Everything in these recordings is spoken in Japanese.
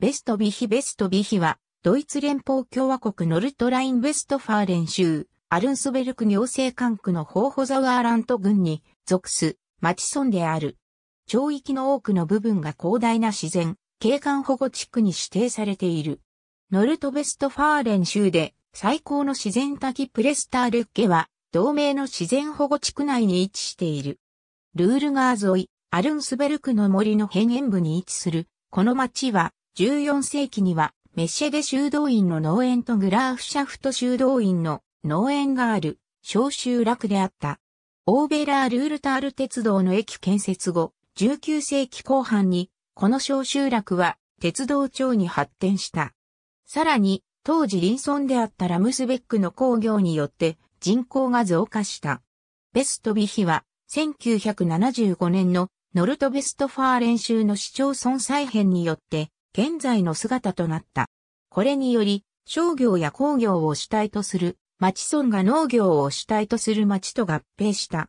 ベストビヒベストビヒは、ドイツ連邦共和国ノルトライン・ベストファーレン州、アルンスベルク行政管区のホーホザワーラント郡に属す、町村である。町域の多くの部分が広大な自然、景観保護地区に指定されている。ノルトベストファーレン州で最高の自然滝プレスタールッケは、同盟の自然保護地区内に位置している。ルール川沿い、アルンスベルクの森の辺縁部に位置する、この町は、14世紀にはメッシェデ修道院の農園とグラーフシャフト修道院の農園がある小集落であった。オーベラールールタール鉄道の駅建設後、19世紀後半にこの小集落は鉄道町に発展した。さらに、当時林村であったラムスベックの工業によって人口が増加した。ベストビヒは1975年のノルトベストファー練習の市町村再編によって現在の姿となった。これにより、商業や工業を主体とする、町村が農業を主体とする町と合併した。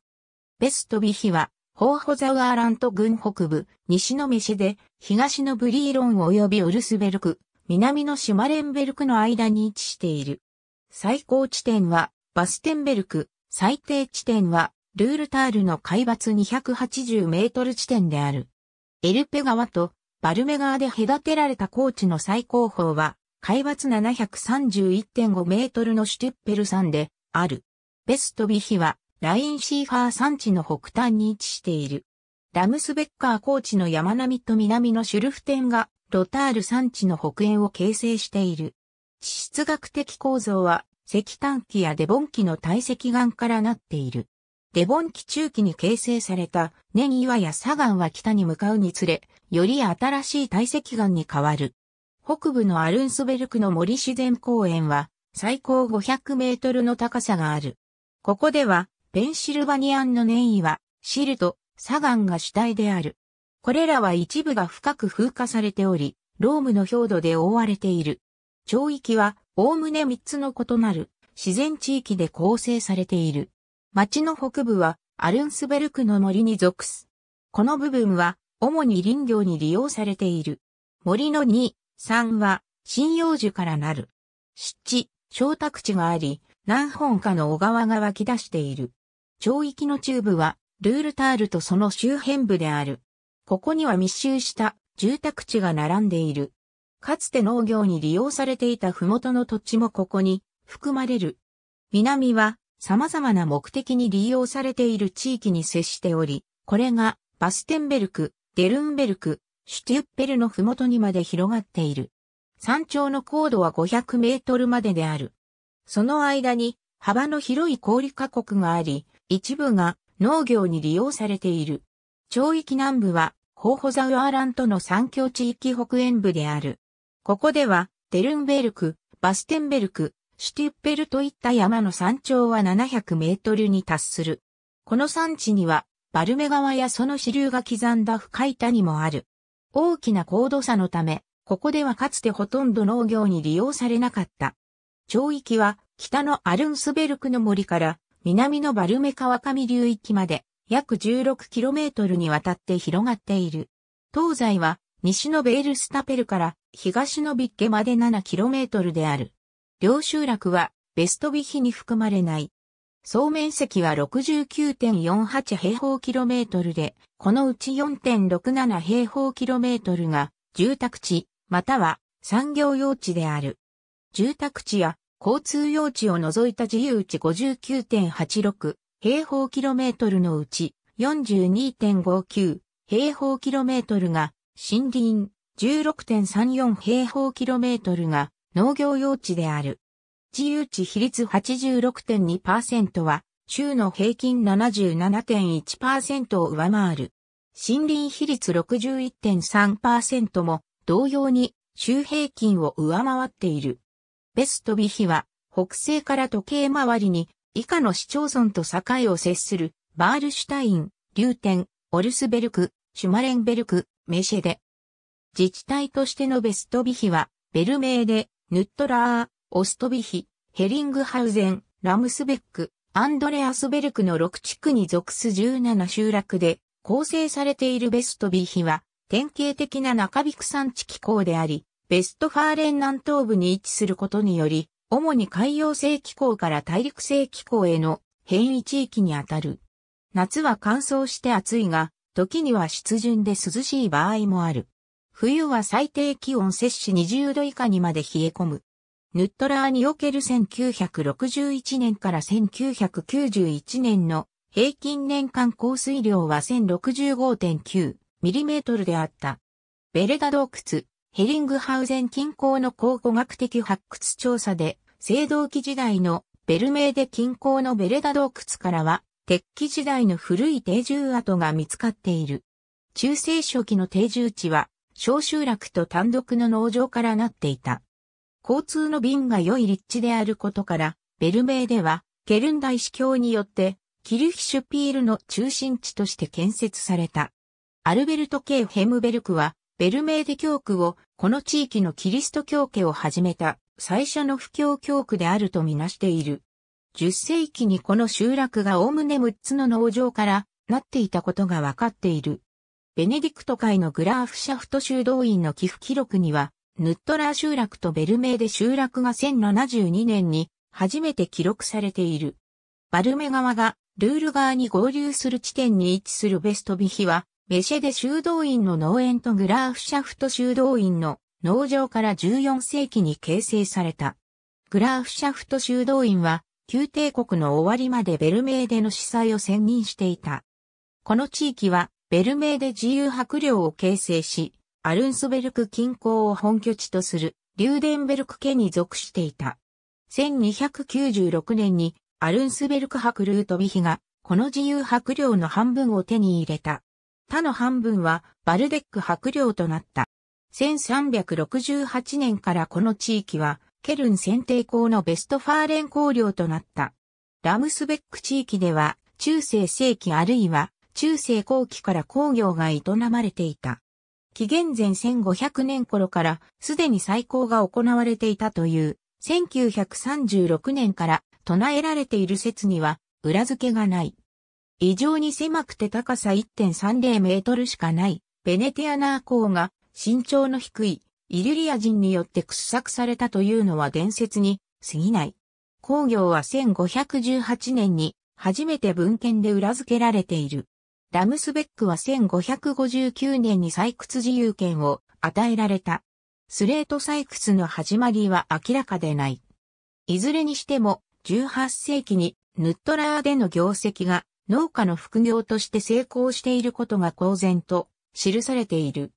ベストビヒは、ホーホザワーラント郡北部、西の飯で、東のブリーロン及びオルスベルク、南のシマレンベルクの間に位置している。最高地点は、バステンベルク、最低地点は、ルールタールの海抜280メートル地点である。エルペ川とバルメ川で隔てられた高地の最高峰は、海抜731.5メートルのシュテュッペル山である。ベストビヒは、ラインシーファー山地の北端に位置している。ラムスベッカー高地の山並みと南のシュルフテンが、ロタール山地の北縁を形成している。地質学的構造は、石炭紀やデボン紀の堆積岩からなっている。デボン期中期に形成された年岩や砂岩は北に向かうにつれ、より新しい堆積岩に変わる。北部のアルンスベルクの森自然公園は最高500メートルの高さがある。ここではペンシルバニアンの粘岩、シルト、砂岩が主体である。これらは一部が深く風化されており、ロームの表土で覆われている。町域は、おおむね3つの異なる自然地域で構成されている。町の北部はアルンスベルクの森に属す。この部分は主に林業に利用されている。森の2、3は針葉樹からなる。湿地、小宅地があり、何本かの小川が湧き出している。町域の中部はルールタールとその周辺部である。ここには密集した住宅地が並んでいる。かつて農業に利用されていた麓の土地もここに含まれる。南は様々な目的に利用されている地域に接しており、これがバステンベルク、デルンベルク、シュテュッペルの麓にまで広がっている。山頂の高度は500メートルまでである。その間に幅の広い氷下国があり、一部が農業に利用されている。町域南部はホーホザウアーラントの山峡地域北縁部である。ここでは、デルンベルク、バステンベルク、シュティッペルといった山の山頂は700メートルに達する。この山地には、バルメ川やその支流が刻んだ深い谷もある。大きな高度差のため、ここではかつてほとんど農業に利用されなかった。町域は、北のアルンスベルクの森から、南のバルメ川上流域まで、約1 6トルにわたって広がっている。東西は、西のベールスタペルから、東のビッケまで7トルである。両集落はベストビヒに含まれない。総面積は69.48平方キロメートルで、このうち4.67平方キロメートルが住宅地、または産業用地である。住宅地や交通用地を除いた自由地59.86平方キロメートルのうち42.59平方キロメートルが森林16.34平方キロメートルが農業用地である。自由地比率86.2%は、州の平均77.1%を上回る。森林比率61.3%も同様に州平均を上回っている。ベスト比比は北西から時計回りに以下の市町村と境を接するバールシュタイン、リューテン、オルスベルク、シュマレンベルク、メシェで。自治体としてのベスト比比はベルメーでヌットラー、オストビヒ、ヘリングハウゼン、ラムスベック、アンドレアスベルクの6地区に属す17集落で構成されているベストビヒは典型的な中ビク山地気候であり、ベストファーレン南東部に位置することにより、主に海洋性気候から大陸性気候への変異地域にあたる。夏は乾燥して暑いが、時には湿潤で涼しい場合もある。冬は最低気温摂氏20度以下にまで冷え込む。ヌットラーにおける1961年から1991年の平均年間降水量は1 0 6 5 9トルであった。ベレダ洞窟、ヘリングハウゼン近郊の考古学的発掘調査で、青銅器時代のベルメーデ近郊のベレダ洞窟からは、鉄器時代の古い定住跡が見つかっている。中世初期の定住地は、小集落と単独の農場からなっていた。交通の便が良い立地であることから、ベルメーでは、ケルン大司教によって、キルヒシュピールの中心地として建設された。アルベルト・ケイ・ヘムベルクは、ベルメーデ教区を、この地域のキリスト教家を始めた、最初の布教教区であるとみなしている。10世紀にこの集落がおおむね6つの農場からなっていたことがわかっている。ベネディクト会のグラーフシャフト修道院の寄付記録には、ヌットラー集落とベルメーデ集落が1072年に初めて記録されている。バルメ川がルール側に合流する地点に位置するベストビヒは、メシェデ修道院の農園とグラーフシャフト修道院の農場から14世紀に形成された。グラーフシャフト修道院は、旧帝国の終わりまでベルメーデの司祭を専任していた。この地域は、ベルメーデ自由白領を形成し、アルンスベルク近郊を本拠地とするリューデンベルク家に属していた。1296年にアルンスベルク白ルートビヒがこの自由白領の半分を手に入れた。他の半分はバルデック白領となった。1368年からこの地域はケルン選定校のベストファーレン校領となった。ラムスベック地域では中世世紀あるいは中世後期から工業が営まれていた。紀元前1500年頃からすでに再興が行われていたという1936年から唱えられている説には裏付けがない。異常に狭くて高さ1.30メートルしかないベネティアナー港が身長の低いイリュリア人によって掘削されたというのは伝説に過ぎない。工業は1518年に初めて文献で裏付けられている。ラムスベックは1559年に採掘自由権を与えられた。スレート採掘の始まりは明らかでない。いずれにしても、18世紀にヌットラーでの業績が農家の副業として成功していることが公然と記されている。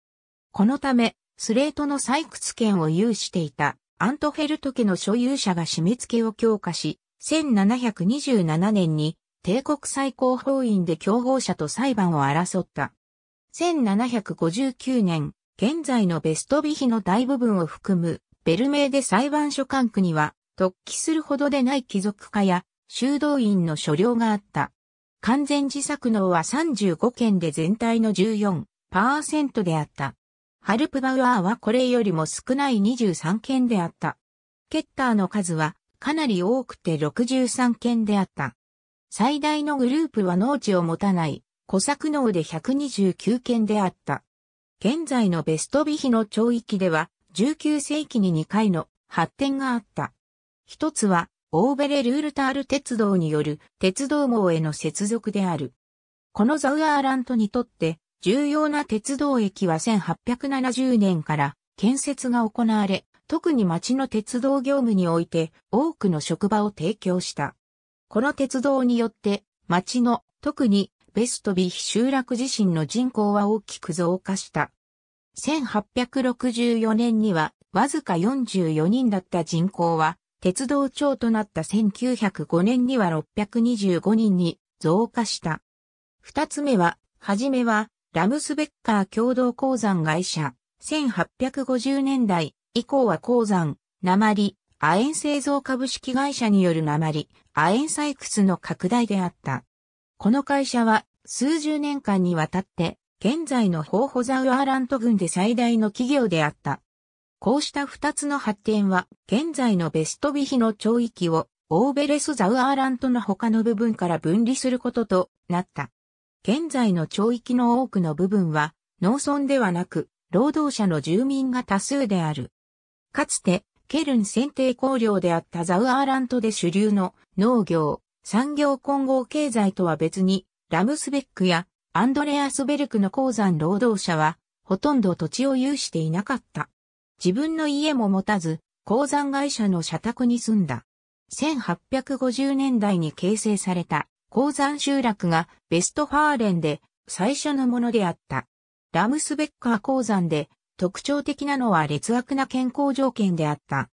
このため、スレートの採掘権を有していたアントフェルト家の所有者が締め付けを強化し、1727年に帝国最高法院で競合者と裁判を争った。1759年、現在のベストビヒの大部分を含む、ベルメーデ裁判所管区には、突起するほどでない貴族化や、修道院の所領があった。完全自作能は35件で全体の14%であった。ハルプバウアーはこれよりも少ない23件であった。ケッターの数はかなり多くて63件であった。最大のグループは農地を持たない、小作農で129件であった。現在のベストビヒの町域では、19世紀に2回の発展があった。一つは、オーベレ・ルールタール鉄道による鉄道網への接続である。このザウアーラントにとって重要な鉄道駅は1870年から建設が行われ、特に町の鉄道業務において多くの職場を提供した。この鉄道によって、町の、特に、ベストビヒ集落地震の人口は大きく増加した。1864年には、わずか44人だった人口は、鉄道町となった1905年には625人に増加した。二つ目は、はじめは、ラムスベッカー共同鉱山会社、1850年代以降は鉱山、鉛、亜鉛製造株式会社による鉛、亜鉛採掘の拡大であった。この会社は数十年間にわたって現在のホーホザウアーラント郡で最大の企業であった。こうした二つの発展は現在のベストビヒの町域をオーベレスザウアーラントの他の部分から分離することとなった。現在の町域の多くの部分は農村ではなく労働者の住民が多数である。かつてケルン選定工業であったザウアーラントで主流の農業、産業混合経済とは別に、ラムスベックやアンドレアスベルクの鉱山労働者は、ほとんど土地を有していなかった。自分の家も持たず、鉱山会社の社宅に住んだ。1850年代に形成された鉱山集落がベストファーレンで最初のものであった。ラムスベッカー鉱山で特徴的なのは劣悪な健康条件であった。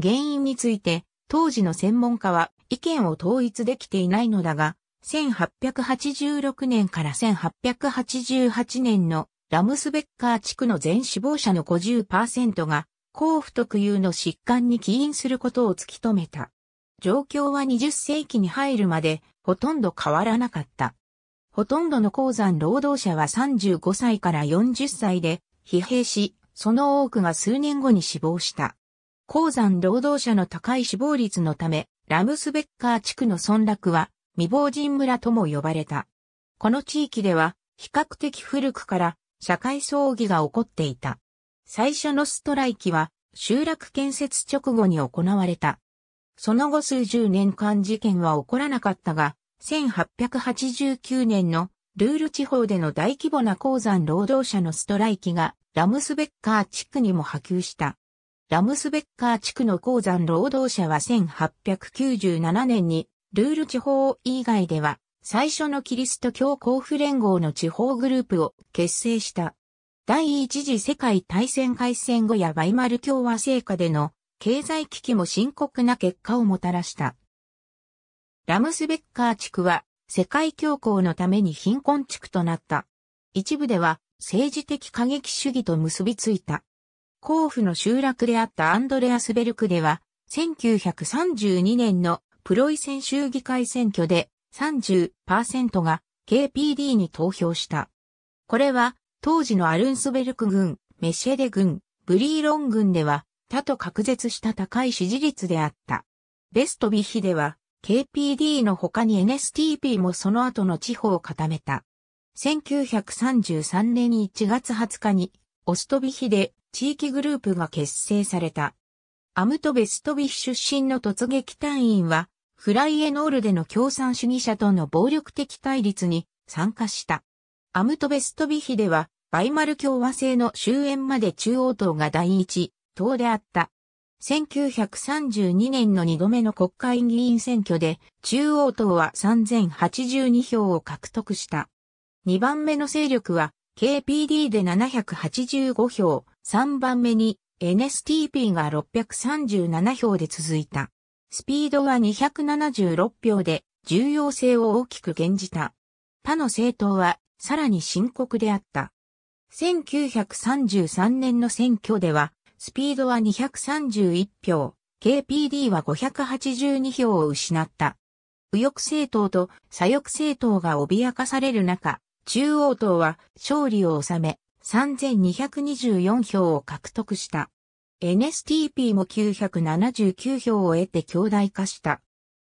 原因について、当時の専門家は意見を統一できていないのだが、1886年から1888年のラムスベッカー地区の全死亡者の50%が、高不特有の疾患に起因することを突き止めた。状況は20世紀に入るまでほとんど変わらなかった。ほとんどの鉱山労働者は35歳から40歳で疲弊し、その多くが数年後に死亡した。鉱山労働者の高い死亡率のため、ラムスベッカー地区の村落は未亡人村とも呼ばれた。この地域では比較的古くから社会葬儀が起こっていた。最初のストライキは集落建設直後に行われた。その後数十年間事件は起こらなかったが、1889年のルール地方での大規模な鉱山労働者のストライキがラムスベッカー地区にも波及した。ラムスベッカー地区の鉱山労働者は1897年にルール地方以外では最初のキリスト教交付連合の地方グループを結成した。第一次世界大戦開戦後やバイマル共和制下での経済危機も深刻な結果をもたらした。ラムスベッカー地区は世界恐慌のために貧困地区となった。一部では政治的過激主義と結びついた。甲府の集落であったアンドレアスベルクでは、1932年のプロイセン州議会選挙で30%が KPD に投票した。これは当時のアルンスベルク軍、メシェデ軍、ブリーロン軍では他と隔絶した高い支持率であった。ベストビヒでは KPD の他に NSTP もその後の地方を固めた。1933年1月20日に、オストビヒで地域グループが結成された。アムトベストビヒ出身の突撃隊員は、フライエノールでの共産主義者との暴力的対立に参加した。アムトベストビヒでは、バイマル共和制の終焉まで中央党が第一党であった。1932年の2度目の国会議員選挙で中央党は3082票を獲得した。2番目の勢力は KPD で785票、3番目に NSTP が637票で続いた。スピードは276票で重要性を大きく減じた。他の政党はさらに深刻であった。1933年の選挙ではスピードは231票、KPD は582票を失った。右翼政党と左翼政党が脅かされる中、中央党は勝利を収め、3224票を獲得した。NSTP も979票を得て強大化した。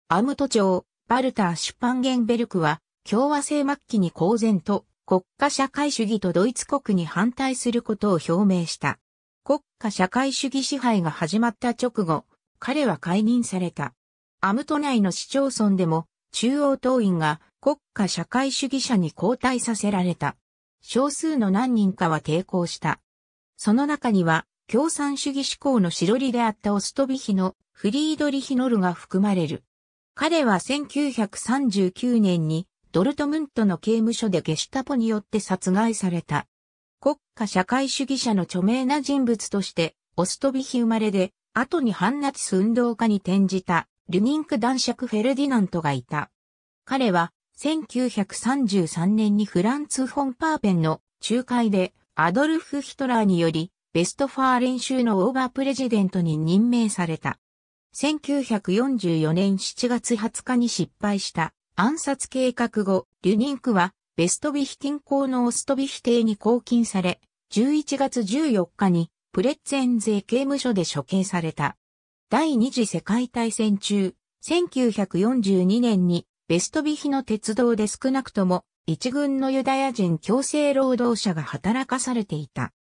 アムト長、バルター・シュパンゲンベルクは、共和制末期に公然と国家社会主義とドイツ国に反対することを表明した。国家社会主義支配が始まった直後、彼は解任された。アムト内の市町村でも中央党員が国家社会主義者に交代させられた。少数の何人かは抵抗した。その中には共産主義志向の白利りであったオストビヒのフリードリヒノルが含まれる。彼は1939年にドルトムントの刑務所でゲシュタポによって殺害された。国家社会主義者の著名な人物として、オストビヒ生まれで、後に反ナチス運動家に転じた、ルニンク男爵フェルディナントがいた。彼は、1933年にフランツ・フォン・パーペンの仲介で、アドルフ・ヒトラーにより、ベストファーレン州のオーバープレジデントに任命された。1944年7月20日に失敗した暗殺計画後、リュニンクはベストビヒ近郊のオストビヒ邸に拘禁され、11月14日にプレッツェン税刑務所で処刑された。第二次世界大戦中、1942年にベストビヒの鉄道で少なくとも一軍のユダヤ人強制労働者が働かされていた。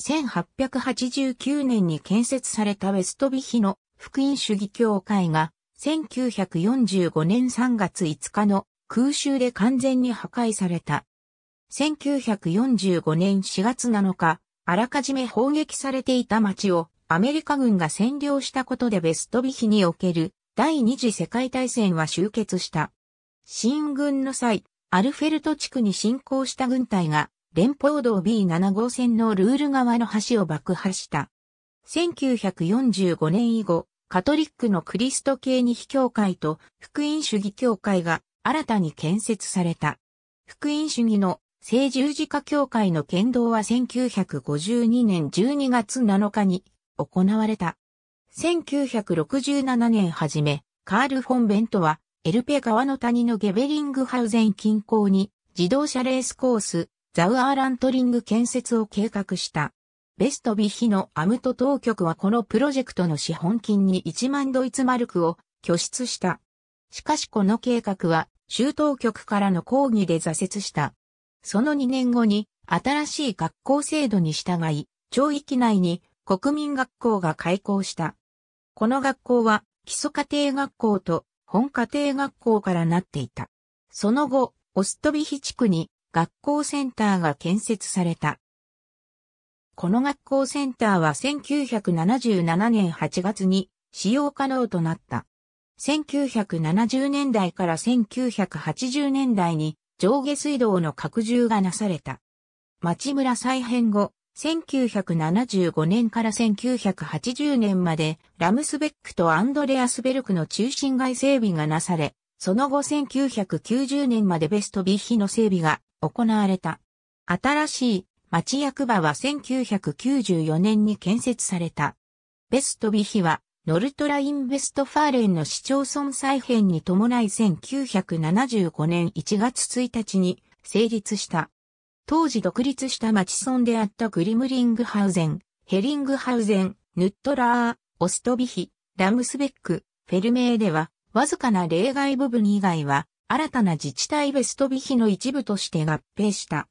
1889年に建設されたベストビヒの福音主義協会が1945年3月5日の空襲で完全に破壊された。1945年4月7日、あらかじめ砲撃されていた町をアメリカ軍が占領したことでベストビヒにおける第二次世界大戦は終結した。新軍の際、アルフェルト地区に侵攻した軍隊が連邦道 B7 号線のルール側の橋を爆破した。1945年以後、カトリックのクリスト系に非教会と福音主義教会が新たに建設された。福音主義の聖十字架教会の剣道は1952年12月7日に行われた。1967年初め、カール・フォン・ベントは、エルペ川の谷のゲベリングハウゼン近郊に、自動車レースコース、ザウアーラントリング建設を計画した。ベストビヒのアムト当局はこのプロジェクトの資本金に1万ドイツマルクを拠出した。しかしこの計画は、州当局からの抗議で挫折した。その2年後に、新しい学校制度に従い、町域内に国民学校が開校した。この学校は、基礎家庭学校と本家庭学校からなっていた。その後、オストビヒ地区に学校センターが建設された。この学校センターは1977年8月に使用可能となった。1970年代から1980年代に上下水道の拡充がなされた。町村再編後、1975年から1980年までラムスベックとアンドレアスベルクの中心街整備がなされ、その後1990年までベストビヒの整備が行われた。新しい町役場は1994年に建設された。ベストビヒはノルトライン・ベストファーレンの市町村再編に伴い1975年1月1日に成立した。当時独立した町村であったグリムリングハウゼン、ヘリングハウゼン、ヌットラー、オストビヒ、ラムスベック、フェルメーでは、わずかな例外部分以外は、新たな自治体ベストビヒの一部として合併した。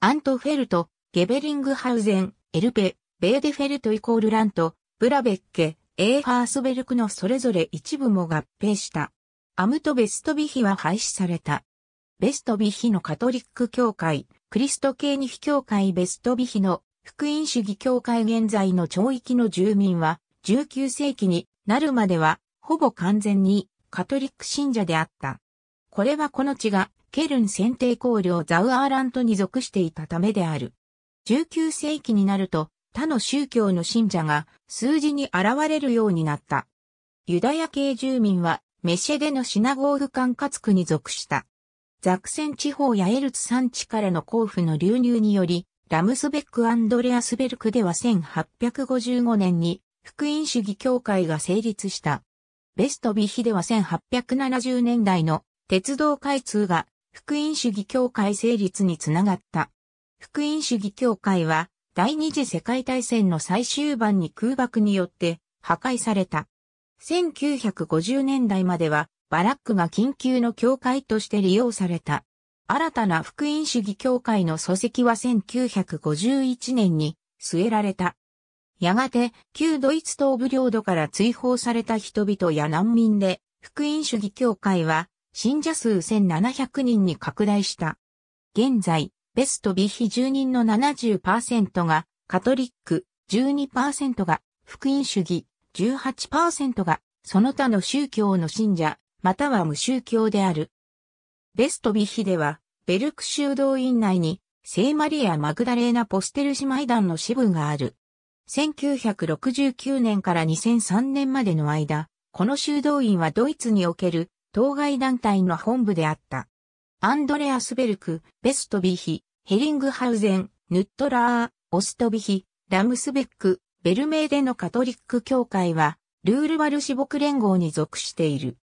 アントフェルト、ゲベリングハウゼン、エルペ、ベーデフェルトイコールラント、ブラベッケ、エーハースベルクのそれぞれ一部も合併した。アムとベストビヒは廃止された。ベストビヒのカトリック教会、クリスト系に非教会ベストビヒの福音主義教会現在の町域の住民は19世紀になるまではほぼ完全にカトリック信者であった。これはこの地がケルン選定公領ザウアーラントに属していたためである。19世紀になると他の宗教の信者が数字に現れるようになった。ユダヤ系住民はメシェでのシナゴーグ管轄区に属した。ザクセン地方やエルツ山地からの交付の流入により、ラムスベック・アンドレアスベルクでは1855年に福音主義協会が成立した。ベストビヒでは1870年代の鉄道開通が福音主義協会成立につながった。福音主義協会は第二次世界大戦の最終盤に空爆によって破壊された。1950年代まではバラックが緊急の教会として利用された。新たな福音主義教会の礎石は1951年に据えられた。やがて旧ドイツ東部領土から追放された人々や難民で福音主義教会は信者数1700人に拡大した。現在、ベストビヒ住人の70%がカトリック、12%が福音主義、18%がその他の宗教の信者、または無宗教である。ベストビヒでは、ベルク修道院内に、聖マリア・マグダレーナ・ポステル姉妹団の支部がある。1969年から2003年までの間、この修道院はドイツにおける当該団体の本部であった。アンドレアスベルク、ベストビヒ、ヘリングハウゼン、ヌットラー、オストビヒ、ラムスベック、ベルメーデのカトリック教会は、ルールワルシボク連合に属している。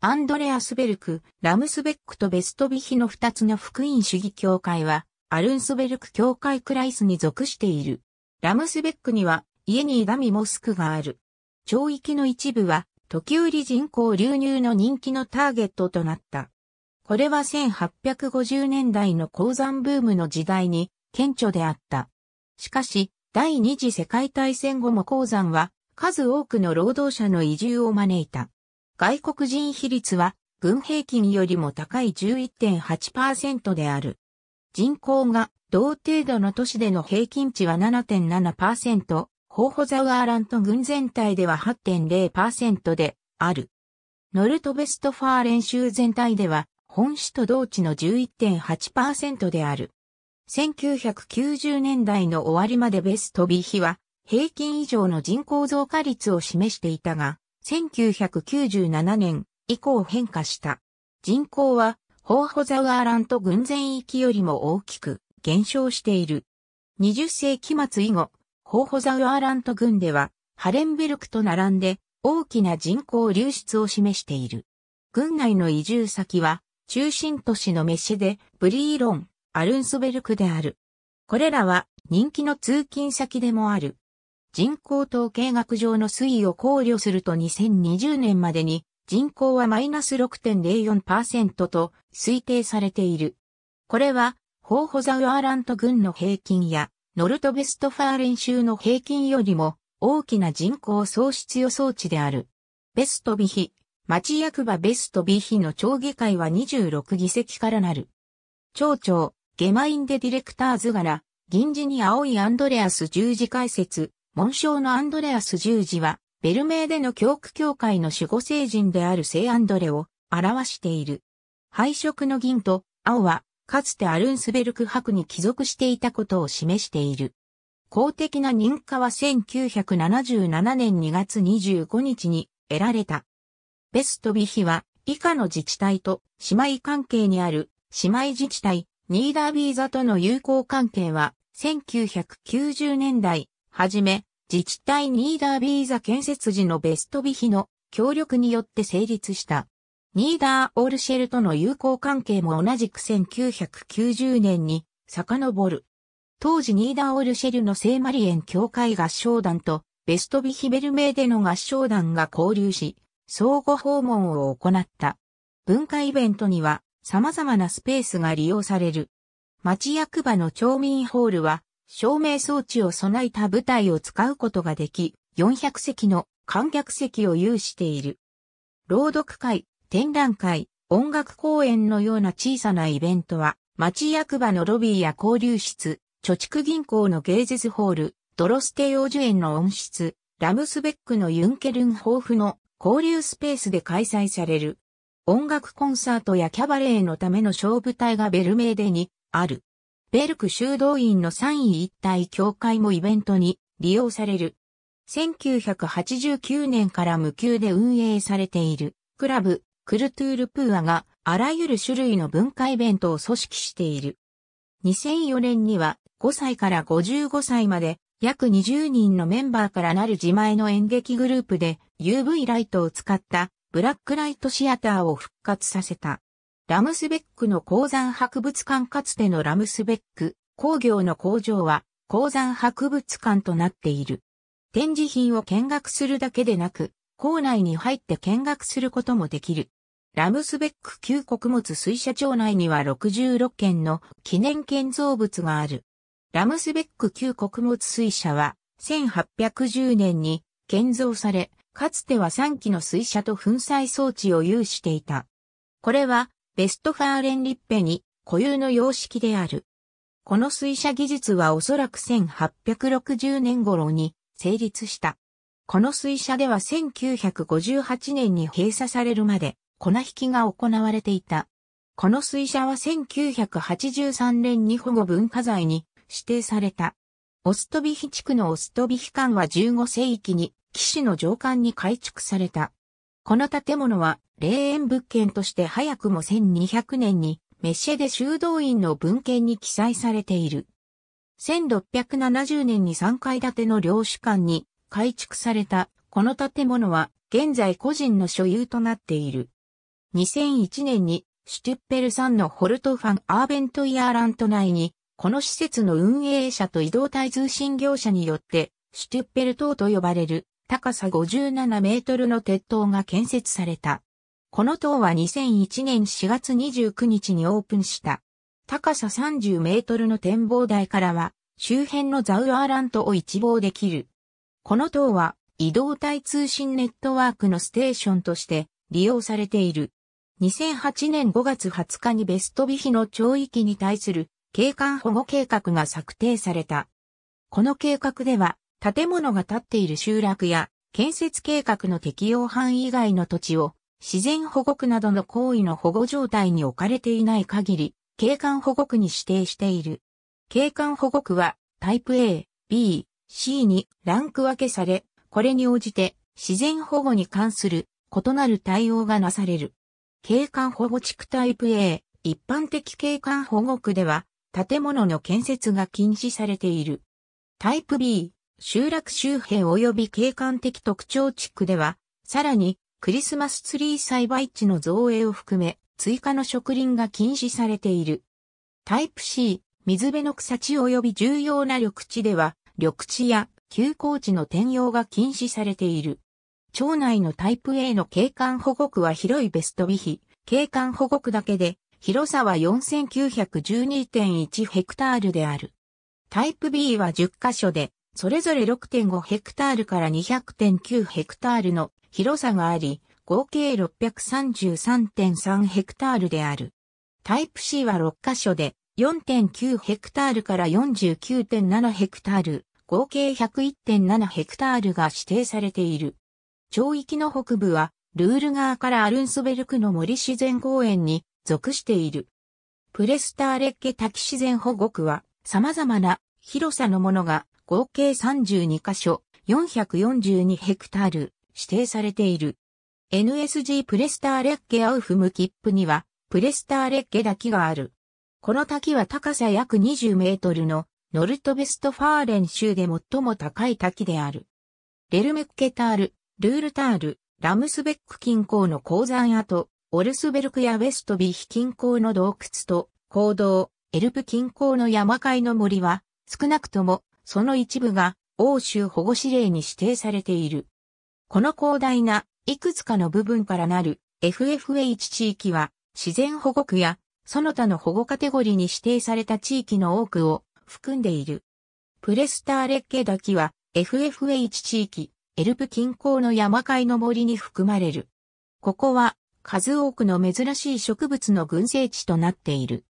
アンドレアスベルク、ラムスベックとベストビヒの二つの福音主義教会は、アルンスベルク教会クライスに属している。ラムスベックには、家にダミモスクがある。町域の一部は、時売人口流入の人気のターゲットとなった。これは1850年代の鉱山ブームの時代に顕著であった。しかし、第二次世界大戦後も鉱山は数多くの労働者の移住を招いた。外国人比率は軍平均よりも高い11.8%である。人口が同程度の都市での平均値は7.7%、ホーホザワーラント軍全体では8.0%である。ノルトベストファー練習全体では本市と同地の11.8%である。1990年代の終わりまでベストビヒは平均以上の人口増加率を示していたが、1997年以降変化した。人口はホーホザウアーラント軍全域よりも大きく減少している。20世紀末以後、ホーホザウアーラント軍ではハレンベルクと並んで大きな人口流出を示している。軍内の移住先は中心都市の飯で、ブリーロン、アルンスベルクである。これらは人気の通勤先でもある。人口統計学上の推移を考慮すると2020年までに人口はマイナス6.04%と推定されている。これは、ホーホザウアーラント軍の平均や、ノルトベストファーレン州の平均よりも大きな人口喪失予想値である。ベストビヒ、町役場ベスト B 比の町議会は26議席からなる。町長、ゲマインデディレクターズ柄、銀字に青いアンドレアス十字解説、紋章のアンドレアス十字は、ベルメーデの教区教会の守護聖人である聖アンドレを表している。配色の銀と青は、かつてアルンスベルク博に帰属していたことを示している。公的な認可は1977年2月25日に得られた。ベストビヒは以下の自治体と姉妹関係にある姉妹自治体ニーダービーザとの友好関係は1990年代はじめ自治体ニーダービーザ建設時のベストビヒの協力によって成立した。ニーダーオールシェルとの友好関係も同じく1990年に遡る。当時ニーダーオールシェルの聖マリエン教会合唱団とベストビヒベルメーデの合唱団が交流し、相互訪問を行った。文化イベントには様々なスペースが利用される。町役場の町民ホールは照明装置を備えた舞台を使うことができ、400席の観客席を有している。朗読会、展覧会、音楽公演のような小さなイベントは、町役場のロビーや交流室、貯蓄銀行の芸術ホール、ドロステ幼樹園の温室、ラムスベックのユンケルン豊富の交流スペースで開催される。音楽コンサートやキャバレーのための小舞台がベルメーデにある。ベルク修道院の三位一体協会もイベントに利用される。1989年から無給で運営されているクラブクルトゥールプーアがあらゆる種類の文化イベントを組織している。2004年には5歳から55歳まで約20人のメンバーからなる自前の演劇グループで UV ライトを使ったブラックライトシアターを復活させた。ラムスベックの鉱山博物館かつてのラムスベック工業の工場は鉱山博物館となっている。展示品を見学するだけでなく、校内に入って見学することもできる。ラムスベック旧穀物水車町内には66件の記念建造物がある。ラムスベック旧穀物水車は、1810年に建造され、かつては3機の水車と粉砕装置を有していた。これは、ベストファーレンリッペに固有の様式である。この水車技術はおそらく1860年頃に成立した。この水車では1958年に閉鎖されるまで粉引きが行われていた。この水車は1983年に保護文化財に指定された。オストビヒ地区のオストビヒ館は15世紀に騎士の上官に改築された。この建物は霊園物件として早くも1200年にメッシェで修道院の文献に記載されている。1670年に3階建ての領主館に改築されたこの建物は現在個人の所有となっている。2001年にシュテッペルさんのホルトファン・アーベントイヤーラント内にこの施設の運営者と移動体通信業者によって、シュテュッペル塔と呼ばれる高さ57メートルの鉄塔が建設された。この塔は2001年4月29日にオープンした。高さ30メートルの展望台からは周辺のザウアーラントを一望できる。この塔は移動体通信ネットワークのステーションとして利用されている。2008年5月20日にベストビヒの町域に対する景観保護計画が策定された。この計画では、建物が建っている集落や建設計画の適用範囲以外の土地を自然保護区などの行為の保護状態に置かれていない限り、景観保護区に指定している。景観保護区はタイプ A、B、C にランク分けされ、これに応じて自然保護に関する異なる対応がなされる。景観保護地区タイプ A、一般的景観保護区では、建物の建設が禁止されている。タイプ B、集落周辺及び景観的特徴地区では、さらにクリスマスツリー栽培地の造営を含め、追加の植林が禁止されている。タイプ C、水辺の草地及び重要な緑地では、緑地や休耕地の転用が禁止されている。町内のタイプ A の景観保護区は広いベストビ比、景観保護区だけで広さは4912.1ヘクタールである。タイプ B は10カ所で、それぞれ6.5ヘクタールから200.9ヘクタールの広さがあり、合計633.3ヘクタールである。タイプ C は6カ所で、4.9ヘクタールから49.7ヘクタール、合計101.7ヘクタールが指定されている。町域の北部は、ルール川からアルンスベルクの森自然公園に属している。プレスターレッケ滝自然保護区は様々な広さのものが合計32カ所442ヘクタール指定されている。NSG プレスターレッケアウフムキップにはプレスターレッケ滝がある。この滝は高さ約20メートルのノルトベストファーレン州で最も高い滝である。レルメッケタール、ルールタール、ラムスベック近郊の鉱山跡、オルスベルクやウェストビヒ近郊の洞窟と、坑道、エルプ近郊の山海の森は、少なくとも、その一部が、欧州保護指令に指定されている。この広大な、いくつかの部分からなる、FFH 地域は、自然保護区や、その他の保護カテゴリーに指定された地域の多くを、含んでいる。プレスターレッケ滝は、FFH 地域、エルプ近郊の山海の森に含まれる。ここは、数多くの珍しい植物の群生地となっている。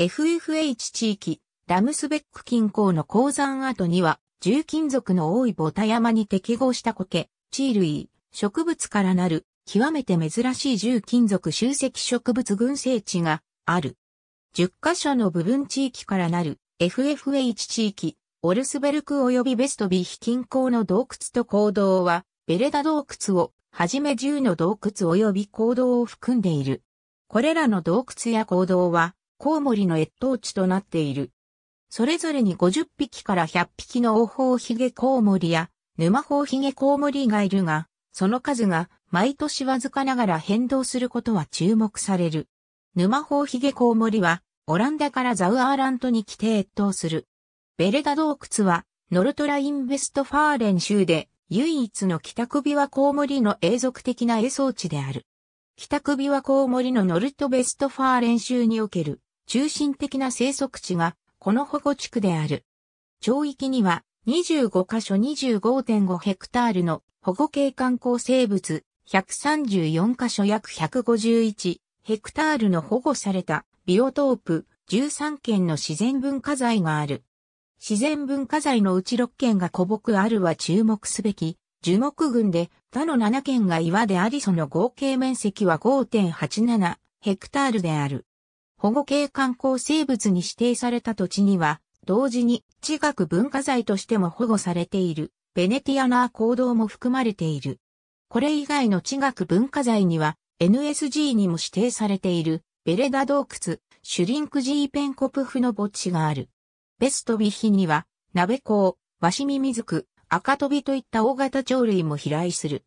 FFH 地域、ラムスベック近郊の鉱山跡には、重金属の多いボタ山に適合した苔、地類、植物からなる、極めて珍しい重金属集積植物群生地がある。10カ所の部分地域からなる FFH 地域、オルスベルク及びベストビヒ近郊の洞窟と行動は、ベレダ洞窟をはじめ10の洞窟及び坑道を含んでいる。これらの洞窟や坑道は、コウモリの越冬地となっている。それぞれに50匹から100匹のオホウヒゲコウモリや、沼ホウヒゲコウモリがいるが、その数が毎年わずかながら変動することは注目される。沼ホウヒゲコウモリは、オランダからザウアーラントに来て越冬する。ベレダ洞窟は、ノルトライン・ベストファーレン州で唯一の北首はコウモリの永続的な営装地である。北首はコウモリのノルトベストファー練習における中心的な生息地がこの保護地区である。町域には25カ所25.5ヘクタールの保護系観光生物134カ所約151ヘクタールの保護されたビオトープ13件の自然文化財がある。自然文化財のうち6件が古木あるは注目すべき、樹木群で他の7件が岩でありその合計面積は5.87ヘクタールである。保護系観光生物に指定された土地には、同時に地学文化財としても保護されている、ベネティアナー行動も含まれている。これ以外の地学文化財には、NSG にも指定されている、ベレダ洞窟、シュリンクジーペンコプフの墓地がある。ペストビヒには、鍋港、ワシミミズク、赤飛びといった大型鳥類も飛来する。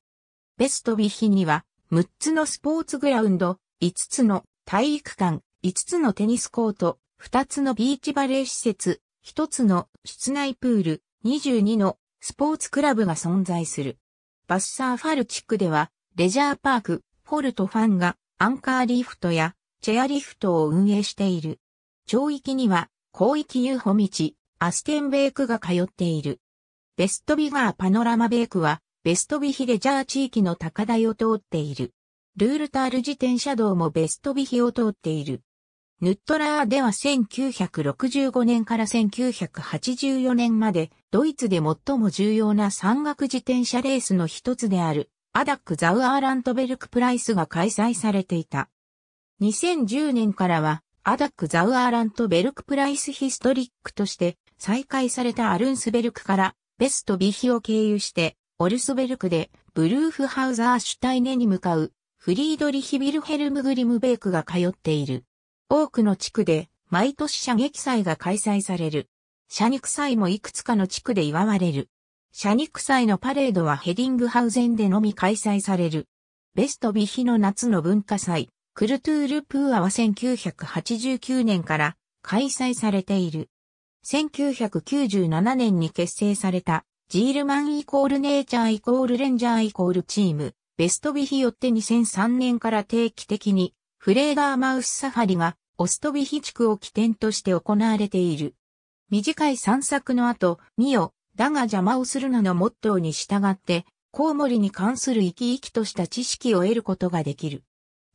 ペストビヒには、6つのスポーツグラウンド、5つの体育館、5つのテニスコート、2つのビーチバレー施設、1つの室内プール、22のスポーツクラブが存在する。バスサーファル地区では、レジャーパーク、フォルトファンがアンカーリフトやチェアリフトを運営している。町域には広域遊歩道、アステンベークが通っている。ベストビガーパノラマベークは、ベストビヒレジャー地域の高台を通っている。ルールタール自転車道もベストビヒを通っている。ヌットラーでは1965年から1984年まで、ドイツで最も重要な山岳自転車レースの一つである、アダック・ザウアーラントベルク・プライスが開催されていた。2010年からは、アダック・ザウアーラント・ベルク・プライス・ヒストリックとして再開されたアルンスベルクからベスト・ビヒを経由してオルスベルクでブルーフハウザー・シュタイネに向かうフリードリヒ・ビルヘルム・グリムベークが通っている。多くの地区で毎年射撃祭が開催される。射肉祭もいくつかの地区で祝われる。射肉祭のパレードはヘディングハウゼンでのみ開催される。ベスト・ビヒの夏の文化祭。クルトゥール・プーアは1989年から開催されている。1997年に結成されたジールマンイコールネイチャーイコールレンジャーイコールチーム、ベストビヒよって2003年から定期的にフレーダーマウスサファリがオストビヒ地区を起点として行われている。短い散策の後、見よ、だが邪魔をするなのモットーに従って、コウモリに関する生き生きとした知識を得ることができる。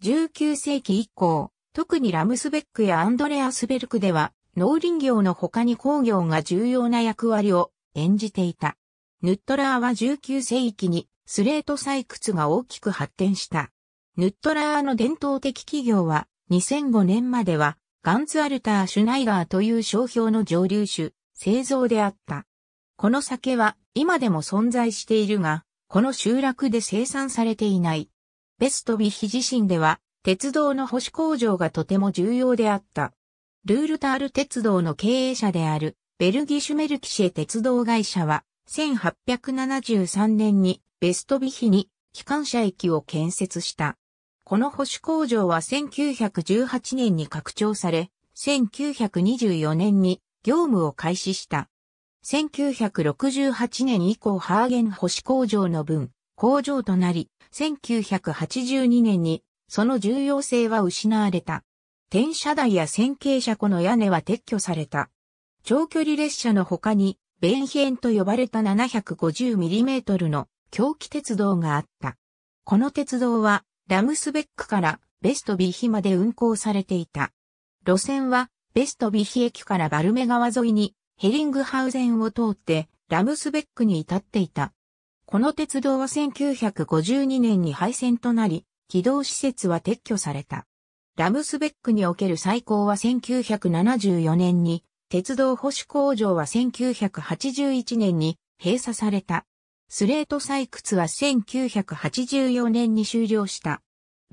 19世紀以降、特にラムスベックやアンドレアスベルクでは、農林業の他に工業が重要な役割を演じていた。ヌットラーは19世紀にスレート採掘が大きく発展した。ヌットラーの伝統的企業は2005年まではガンツアルター・シュナイガーという商標の蒸留酒、製造であった。この酒は今でも存在しているが、この集落で生産されていない。ベストビヒ自身では、鉄道の保守工場がとても重要であった。ルールタール鉄道の経営者である、ベルギシュメルキシェ鉄道会社は、1873年にベストビヒに機関車駅を建設した。この保守工場は1918年に拡張され、1924年に業務を開始した。1968年以降ハーゲン保守工場の分、工場となり、1982年に、その重要性は失われた。転車台や線形車庫の屋根は撤去された。長距離列車の他に、ベンヘンと呼ばれた 750mm の狂気鉄道があった。この鉄道は、ラムスベックからベストビヒまで運行されていた。路線は、ベストビヒ駅からバルメ川沿いに、ヘリングハウゼンを通って、ラムスベックに至っていた。この鉄道は1952年に廃線となり、軌道施設は撤去された。ラムスベックにおける最高は1974年に、鉄道保守工場は1981年に閉鎖された。スレート採掘は1984年に終了した。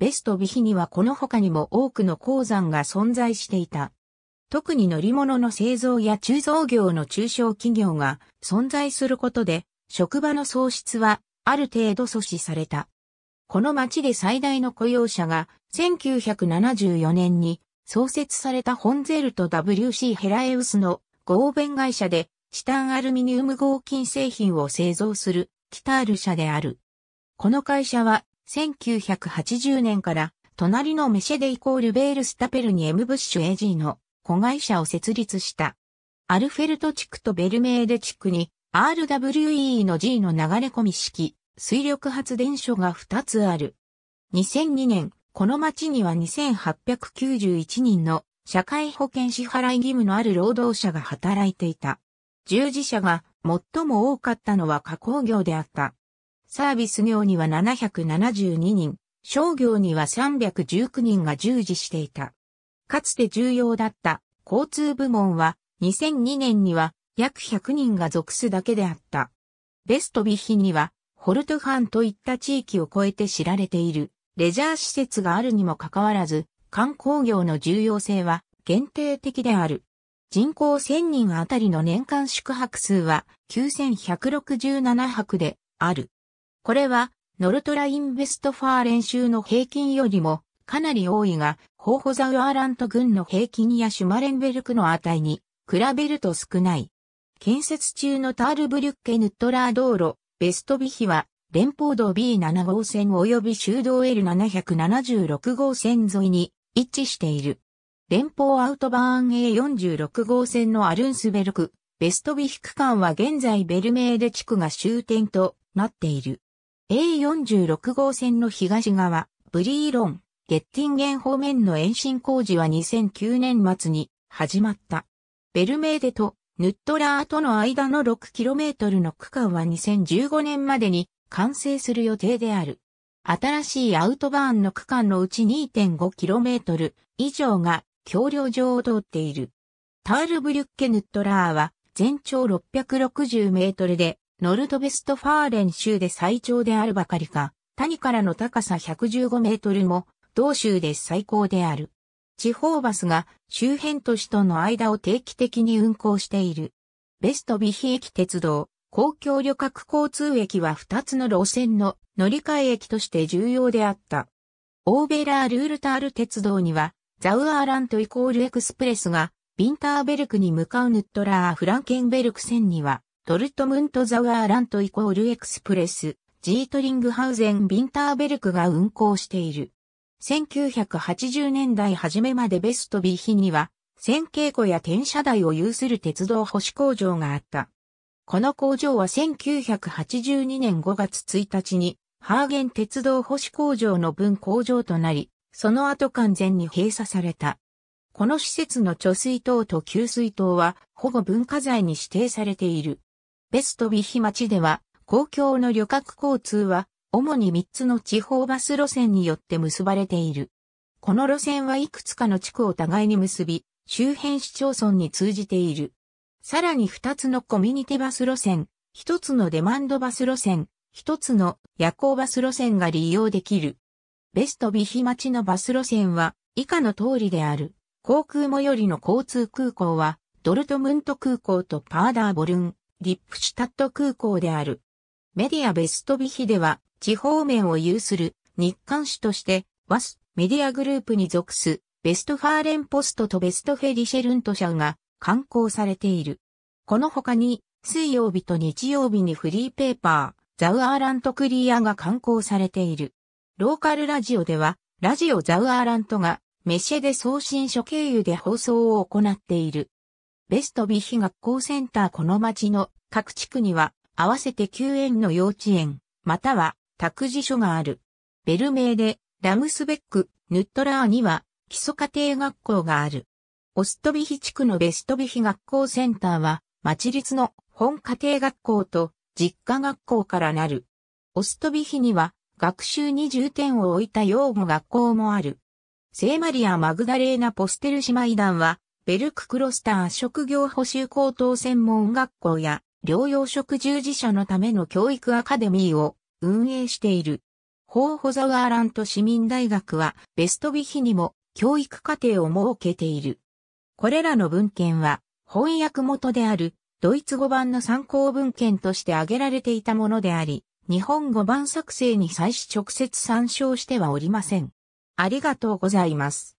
ベストビヒにはこの他にも多くの鉱山が存在していた。特に乗り物の製造や鋳造業の中小企業が存在することで職場の喪失はある程度阻止された。この町で最大の雇用者が1974年に創設されたホンゼルト WC ヘラエウスの合弁会社でチタンアルミニウム合金製品を製造するキタール社である。この会社は1980年から隣のメシェデイコールベールスタペルにエムブッシュ AG の子会社を設立した。アルフェルト地区とベルメーデ地区に RWE の G の流れ込み式、水力発電所が2つある。2002年、この町には2891人の社会保険支払い義務のある労働者が働いていた。従事者が最も多かったのは加工業であった。サービス業には772人、商業には319人が従事していた。かつて重要だった交通部門は2002年には約100人が属すだけであった。ベストビヒには、ホルトファンといった地域を超えて知られている、レジャー施設があるにもかかわらず、観光業の重要性は限定的である。人口1000人あたりの年間宿泊数は9167泊である。これは、ノルトラインベストファー練習の平均よりもかなり多いが、ホーホザウアーラント軍の平均やシュマレンベルクの値に比べると少ない。建設中のタールブリュッケヌットラー道路、ベストビヒは、連邦道 B7 号線及び修道 L776 号線沿いに位置している。連邦アウトバーン A46 号線のアルンスベルク、ベストビヒ区間は現在ベルメーデ地区が終点となっている。A46 号線の東側、ブリーロン、ゲッティンゲン方面の延伸工事は2009年末に始まった。ベルメーデとヌットラーとの間の 6km の区間は2015年までに完成する予定である。新しいアウトバーンの区間のうち 2.5km 以上が橋梁上を通っている。タールブリュッケヌットラーは全長660メートルで、ノルトベストファーレン州で最長であるばかりか、谷からの高さ115メートルも、同州で最高である。地方バスが周辺都市との間を定期的に運行している。ベストビヒ駅鉄道、公共旅客交通駅は2つの路線の乗り換え駅として重要であった。オーベラールールタール鉄道には、ザウアーラントイコールエクスプレスが、ビンターベルクに向かうヌットラーフランケンベルク線には、ドルトムントザウアーラントイコールエクスプレス、ジートリングハウゼンビンターベルクが運行している。1980年代初めまでベスト B 品には、線形湖や転車台を有する鉄道保守工場があった。この工場は1982年5月1日に、ハーゲン鉄道保守工場の分工場となり、その後完全に閉鎖された。この施設の貯水塔と給水塔は保護文化財に指定されている。ベストビヒ町では公共の旅客交通は主に3つの地方バス路線によって結ばれている。この路線はいくつかの地区を互いに結び、周辺市町村に通じている。さらに2つのコミュニティバス路線、1つのデマンドバス路線、1つの夜行バス路線が利用できる。ベストビヒ町のバス路線は以下の通りである。航空最寄りの交通空港はドルトムント空港とパーダーボルン、リップシュタット空港である。メディアベストビヒでは地方面を有する日刊誌として、ワスメディアグループに属すベストファーレンポストとベストフェリシェルント社が刊行されている。この他に水曜日と日曜日にフリーペーパー、ザウアーラントクリアが刊行されている。ローカルラジオでは、ラジオザウアーラントがメシェで送信所経由で放送を行っている。ベストビヒ学校センターこの町の各地区には合わせて9園の幼稚園、または託児所がある。ベルメーで、ラムスベック、ヌットラーには、基礎家庭学校がある。オストビヒ地区のベストビヒ学校センターは、町立の本家庭学校と実家学校からなる。オストビヒには、学習に重点を置いた養護学校もある。聖マリア・マグダレーナ・ポステル姉妹団は、ベルククロスター職業補修高等専門学校や、療養職従事者のための教育アカデミーを運営している。ホーホザワーラント市民大学はベストビヒにも教育課程を設けている。これらの文献は翻訳元であるドイツ語版の参考文献として挙げられていたものであり、日本語版作成に際し直接参照してはおりません。ありがとうございます。